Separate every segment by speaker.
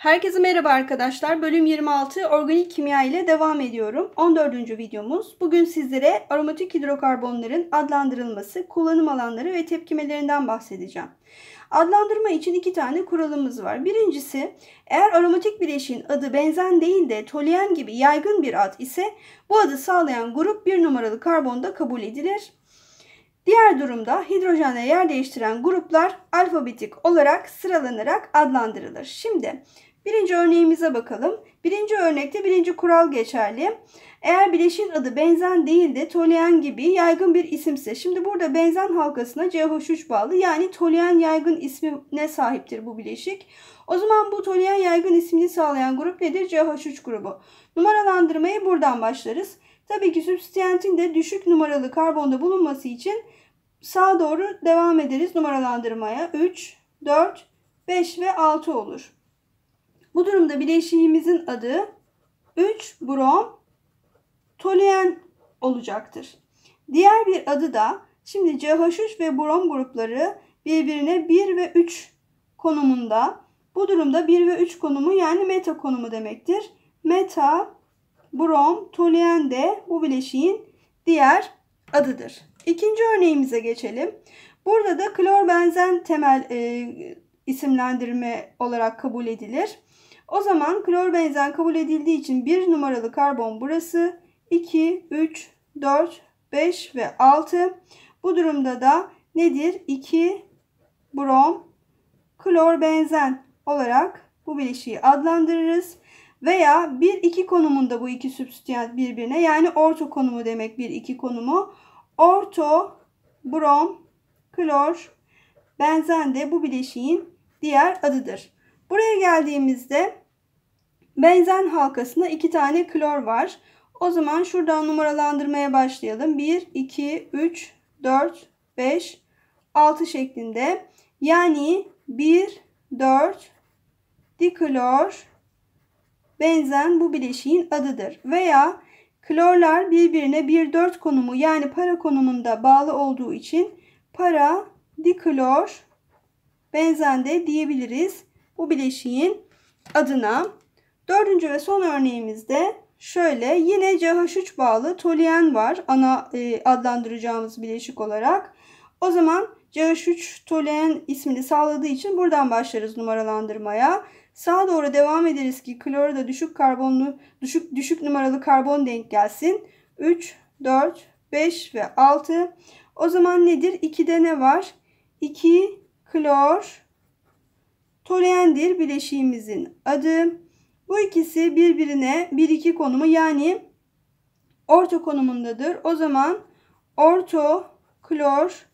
Speaker 1: Herkese merhaba arkadaşlar. Bölüm 26 organik kimya ile devam ediyorum. 14. videomuz. Bugün sizlere aromatik hidrokarbonların adlandırılması, kullanım alanları ve tepkimelerinden bahsedeceğim. Adlandırma için iki tane kuralımız var. Birincisi eğer aromatik bileşiğin adı benzen değil de toluen gibi yaygın bir ad ise bu adı sağlayan grup bir numaralı karbonda kabul edilir. Diğer durumda hidrojenle yer değiştiren gruplar alfabetik olarak sıralanarak adlandırılır. Şimdi Birinci örneğimize bakalım. Birinci örnekte birinci kural geçerli. Eğer bileşin adı benzen değil de toluen gibi yaygın bir isimse. Şimdi burada benzen halkasına CH3 bağlı yani toluen yaygın ismine sahiptir bu bileşik. O zaman bu toluen yaygın ismini sağlayan grup nedir? CH3 grubu. Numaralandırmayı buradan başlarız. Tabii ki substantin de düşük numaralı karbonda bulunması için sağa doğru devam ederiz numaralandırmaya. 3, 4, 5 ve 6 olur. Bu durumda bileşiğimizin adı 3 brom toluen olacaktır. Diğer bir adı da şimdi CH3 ve brom grupları birbirine 1 ve 3 konumunda. Bu durumda 1 ve 3 konumu yani meta konumu demektir. Meta brom toluen de bu bileşiğin diğer adıdır. İkinci örneğimize geçelim. Burada da klor benzen temel e, isimlendirme olarak kabul edilir. O zaman klorbenzen kabul edildiği için 1 numaralı karbon burası. 2, 3, 4, 5 ve 6. Bu durumda da nedir? 2 brom klorbenzen olarak bu bileşiği adlandırırız. Veya 1-2 konumunda bu iki substitüent birbirine yani orto konumu demek 1-2 konumu. Orto brom klor benzen de bu bileşiğin diğer adıdır. Buraya geldiğimizde benzen halkasında iki tane klor var. O zaman şuradan numaralandırmaya başlayalım. 1, 2, 3, 4, 5, 6 şeklinde. Yani 1, 4, diklor, benzen bu bileşiğin adıdır. Veya klorlar birbirine 1-4 konumu yani para konumunda bağlı olduğu için para, diklor, benzen de diyebiliriz bu bileşiğin adına. Dördüncü ve son örneğimizde şöyle yine CH3 bağlı toluen var ana e, adlandıracağımız bileşik olarak. O zaman CH3 toluen ismini sağladığı için buradan başlarız numaralandırmaya. Sağa doğru devam ederiz ki klorda düşük karbonlu düşük düşük numaralı karbon denk gelsin. 3, 4, 5 ve 6. O zaman nedir? 2'de ne var? 2 klor Toleendir bileşiğimizin adı. Bu ikisi birbirine 1-2 konumu yani orto konumundadır. O zaman orto klor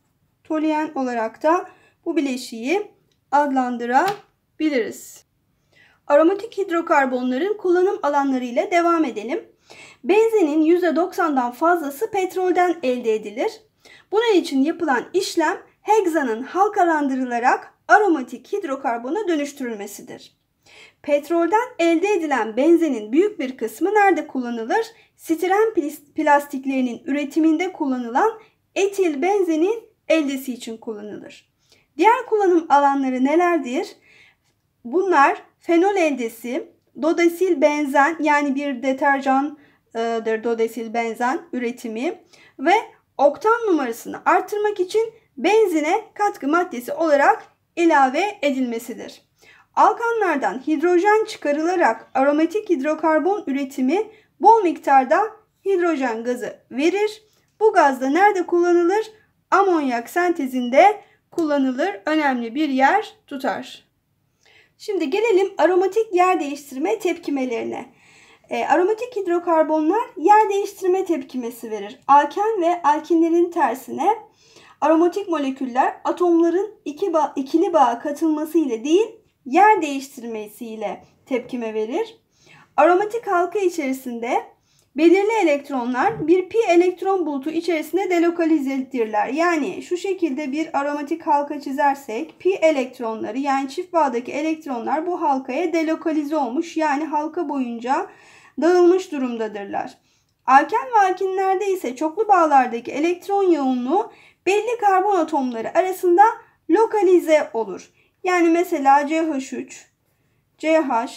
Speaker 1: toluen olarak da bu bileşiği adlandırabiliriz. Aromatik hidrokarbonların kullanım alanlarıyla devam edelim. Benzenin %90'dan fazlası petrolden elde edilir. Bunun için yapılan işlem hegzanın halkalandırılarak aromatik hidrokarbona dönüştürülmesidir. Petrolden elde edilen benzenin büyük bir kısmı nerede kullanılır? Stiren plastiklerinin üretiminde kullanılan etil benzenin eldesi için kullanılır. Diğer kullanım alanları nelerdir? Bunlar fenol eldesi, dodesil benzen yani bir deterjandır dodesil benzen üretimi ve oktan numarasını arttırmak için benzine katkı maddesi olarak ilave edilmesidir. Alkanlardan hidrojen çıkarılarak aromatik hidrokarbon üretimi bol miktarda hidrojen gazı verir. Bu gaz da nerede kullanılır? Amonyak sentezinde kullanılır. Önemli bir yer tutar. Şimdi gelelim aromatik yer değiştirme tepkimelerine. E, aromatik hidrokarbonlar yer değiştirme tepkimesi verir. Alken ve alkinlerin tersine Aromatik moleküller atomların iki ba ikili bağa katılması ile değil, yer değiştirmesiyle tepkime verir. Aromatik halka içerisinde belirli elektronlar bir pi elektron bulutu içerisinde delokalizedirler. Yani şu şekilde bir aromatik halka çizersek pi elektronları yani çift bağdaki elektronlar bu halkaya delokalize olmuş yani halka boyunca dağılmış durumdadırlar. Alken ve alkinlerde ise çoklu bağlardaki elektron yoğunluğu belli karbon atomları arasında lokalize olur. Yani mesela CH3, CH,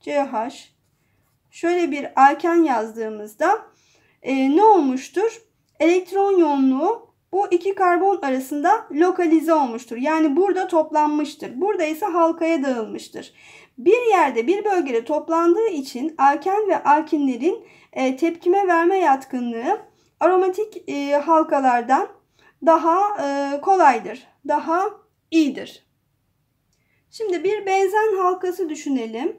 Speaker 1: CH şöyle bir alken yazdığımızda e, ne olmuştur? Elektron yoğunluğu bu iki karbon arasında lokalize olmuştur. Yani burada toplanmıştır. Burada ise halkaya dağılmıştır. Bir yerde bir bölgede toplandığı için alken ve alkinlerin e, tepkime verme yatkınlığı aromatik e, halkalardan daha e, kolaydır, daha iyidir. Şimdi bir benzen halkası düşünelim.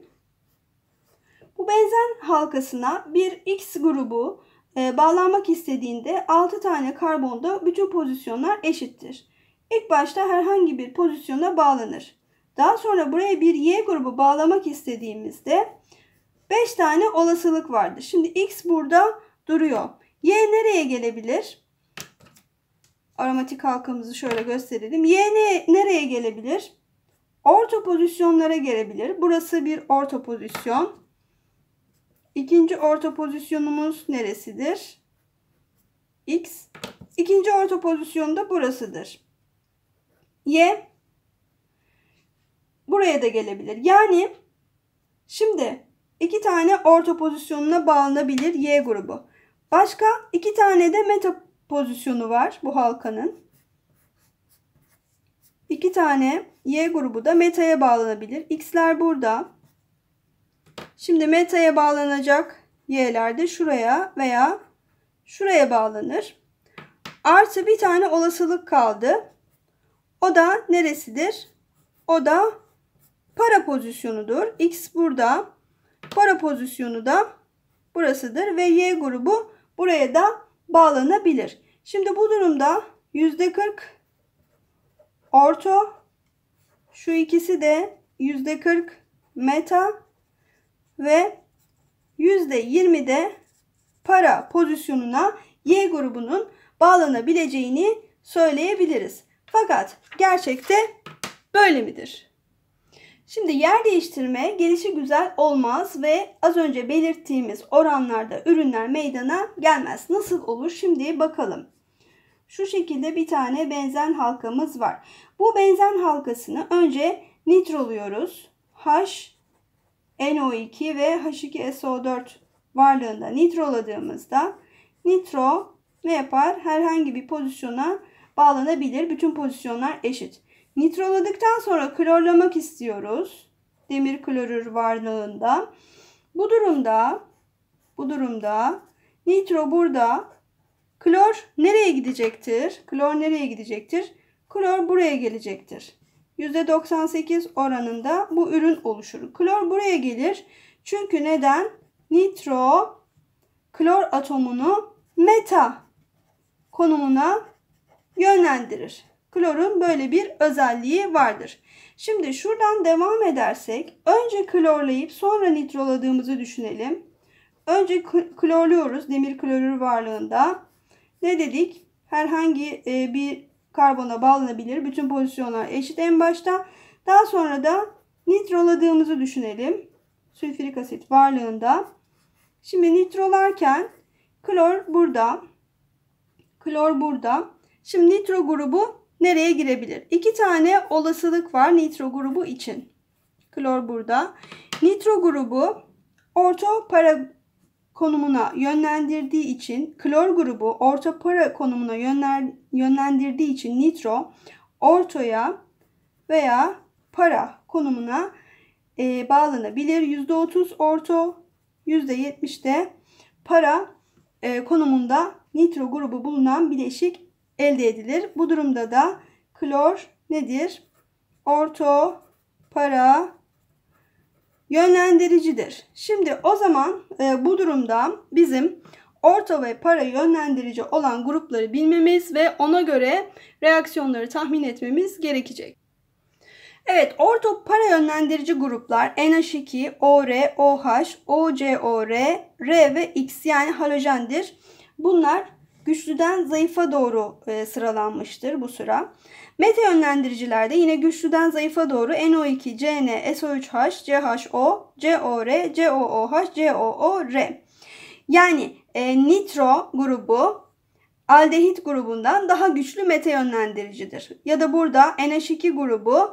Speaker 1: Bu benzen halkasına bir X grubu e, bağlanmak istediğinde 6 tane karbonda bütün pozisyonlar eşittir. İlk başta herhangi bir pozisyona bağlanır. Daha sonra buraya bir Y grubu bağlamak istediğimizde 5 tane olasılık vardır. Şimdi X burada duruyor. Y nereye gelebilir? aromatik halkamızı şöyle gösterelim. Y ne, nereye gelebilir? Orta pozisyonlara gelebilir. Burası bir orta pozisyon. İkinci orta pozisyonumuz neresidir? X. İkinci orta pozisyon da burasıdır. Y buraya da gelebilir. Yani şimdi iki tane orta pozisyonuna bağlanabilir Y grubu. Başka iki tane de meta pozisyonu var bu halkanın. İki tane Y grubu da metaya bağlanabilir. X'ler burada. Şimdi metaya bağlanacak Y'ler de şuraya veya şuraya bağlanır. Artı bir tane olasılık kaldı. O da neresidir? O da para pozisyonudur. X burada. Para pozisyonu da burasıdır. Ve Y grubu buraya da bağlanabilir. Şimdi bu durumda yüzde 40 orto şu ikisi de yüzde 40 meta ve yüzde 20 de para pozisyonuna Y grubunun bağlanabileceğini söyleyebiliriz. Fakat gerçekte böyle midir? Şimdi yer değiştirme gelişi güzel olmaz ve az önce belirttiğimiz oranlarda ürünler meydana gelmez. Nasıl olur? Şimdi bakalım. Şu şekilde bir tane benzen halkamız var. Bu benzen halkasını önce nitroluyoruz. H, NO2 ve H2SO4 varlığında nitroladığımızda nitro ne yapar? Herhangi bir pozisyona bağlanabilir. Bütün pozisyonlar eşit. Nitroladıktan sonra klorlamak istiyoruz. Demir klorür varlığında. Bu durumda bu durumda nitro burada klor nereye gidecektir? Klor nereye gidecektir? Klor buraya gelecektir. %98 oranında bu ürün oluşur. Klor buraya gelir. Çünkü neden? Nitro klor atomunu meta konumuna yönlendirir. Klorun böyle bir özelliği vardır. Şimdi şuradan devam edersek önce klorlayıp sonra nitroladığımızı düşünelim. Önce klorluyoruz demir klorür varlığında. Ne dedik? Herhangi e, bir karbona bağlanabilir. Bütün pozisyonlar eşit en başta. Daha sonra da nitroladığımızı düşünelim. Sülfürik asit varlığında. Şimdi nitrolarken klor burada. Klor burada. Şimdi nitro grubu nereye girebilir? İki tane olasılık var nitro grubu için. Klor burada. Nitro grubu orto para konumuna yönlendirdiği için klor grubu orta para konumuna yönler, yönlendirdiği için nitro ortoya veya para konumuna e, bağlanabilir. %30 orto, %70 de para e, konumunda nitro grubu bulunan bileşik elde edilir. Bu durumda da klor nedir? Orto para yönlendiricidir. Şimdi o zaman e, bu durumda bizim orto ve para yönlendirici olan grupları bilmemiz ve ona göre reaksiyonları tahmin etmemiz gerekecek. Evet, orto para yönlendirici gruplar NH2, OR, OH, OCOR, R ve X yani halojendir. Bunlar güçlüden zayıfa doğru e, sıralanmıştır bu sıra. Meta yönlendiricilerde yine güçlüden zayıfa doğru NO2, CN, SO3H, CHO, COR, COOH, COOR. Yani e, nitro grubu aldehit grubundan daha güçlü meta yönlendiricidir. Ya da burada NH2 grubu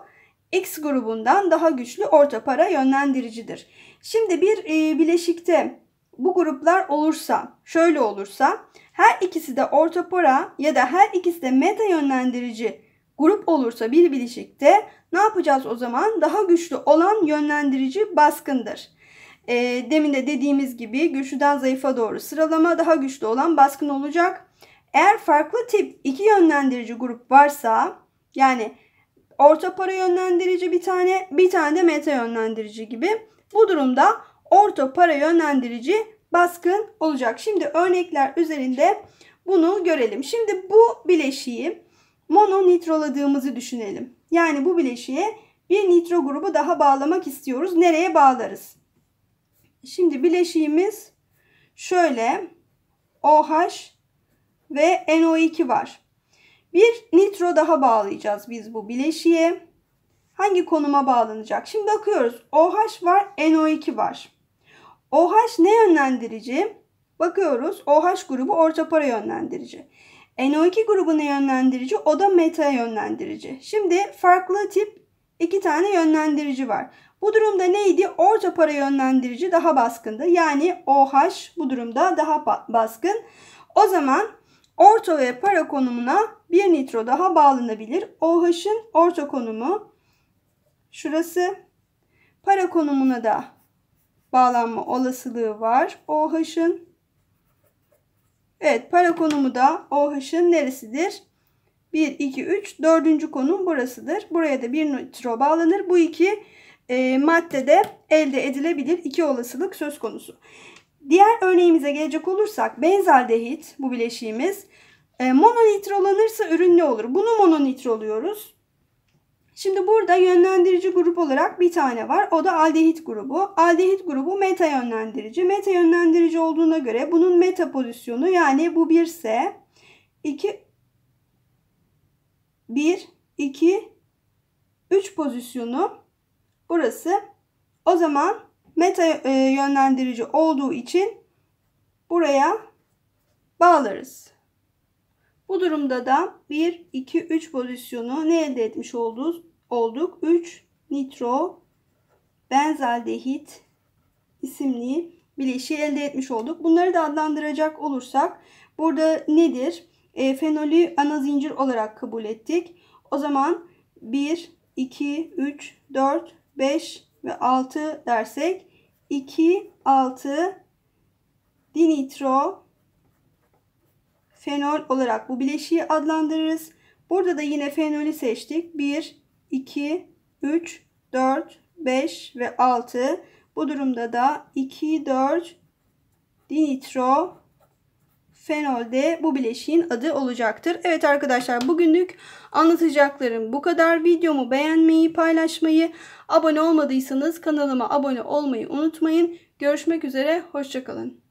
Speaker 1: X grubundan daha güçlü orta para yönlendiricidir. Şimdi bir e, bileşikte bu gruplar olursa, şöyle olursa her ikisi de ortopora ya da her ikisi de meta yönlendirici grup olursa bir bileşikte ne yapacağız o zaman? Daha güçlü olan yönlendirici baskındır. E, demin de dediğimiz gibi güçlüden zayıfa doğru sıralama daha güçlü olan baskın olacak. Eğer farklı tip iki yönlendirici grup varsa yani orta para yönlendirici bir tane bir tane de meta yönlendirici gibi bu durumda orta para yönlendirici baskın olacak. Şimdi örnekler üzerinde bunu görelim. Şimdi bu bileşiği mononitroladığımızı düşünelim. Yani bu bileşiğe bir nitro grubu daha bağlamak istiyoruz. Nereye bağlarız? Şimdi bileşiğimiz şöyle OH ve NO2 var. Bir nitro daha bağlayacağız biz bu bileşiğe. Hangi konuma bağlanacak? Şimdi bakıyoruz. OH var, NO2 var. OH ne yönlendirici? Bakıyoruz OH grubu orta para yönlendirici. NO2 grubu ne yönlendirici? O da meta yönlendirici. Şimdi farklı tip iki tane yönlendirici var. Bu durumda neydi? Orta para yönlendirici daha baskındı. Yani OH bu durumda daha baskın. O zaman orta ve para konumuna bir nitro daha bağlanabilir. OH'ın orta konumu şurası. Para konumuna da bağlanma olasılığı var. OH'ın Evet para konumu da OH'ın neresidir? 1, 2, 3 dördüncü konum burasıdır. Buraya da bir nitro bağlanır. Bu iki e, maddede elde edilebilir iki olasılık söz konusu. Diğer örneğimize gelecek olursak benzaldehit bu bileşiğimiz e, mononitrolanırsa ürün ne olur? Bunu mononitroluyoruz. Şimdi burada yönlendirici grup olarak bir tane var. O da aldehit grubu. Aldehit grubu meta yönlendirici. Meta yönlendirici olduğuna göre bunun meta pozisyonu yani bu 1 ise 2 1 2 3 pozisyonu burası. O zaman meta e, yönlendirici olduğu için buraya bağlarız. Bu durumda da 1, 2, 3 pozisyonu ne elde etmiş olduk? olduk. 3 nitro benzaldehit isimli bileşiği elde etmiş olduk. Bunları da adlandıracak olursak burada nedir? E, fenolü ana zincir olarak kabul ettik. O zaman 1, 2, 3, 4, 5 ve 6 dersek 2, 6 dinitro fenol olarak bu bileşiği adlandırırız. Burada da yine fenolü seçtik. 1, 2, 3, 4, 5 ve 6. Bu durumda da 2, 4 dinitro fenol bu bileşiğin adı olacaktır. Evet arkadaşlar bugünlük anlatacaklarım bu kadar. Videomu beğenmeyi, paylaşmayı, abone olmadıysanız kanalıma abone olmayı unutmayın. Görüşmek üzere, hoşçakalın.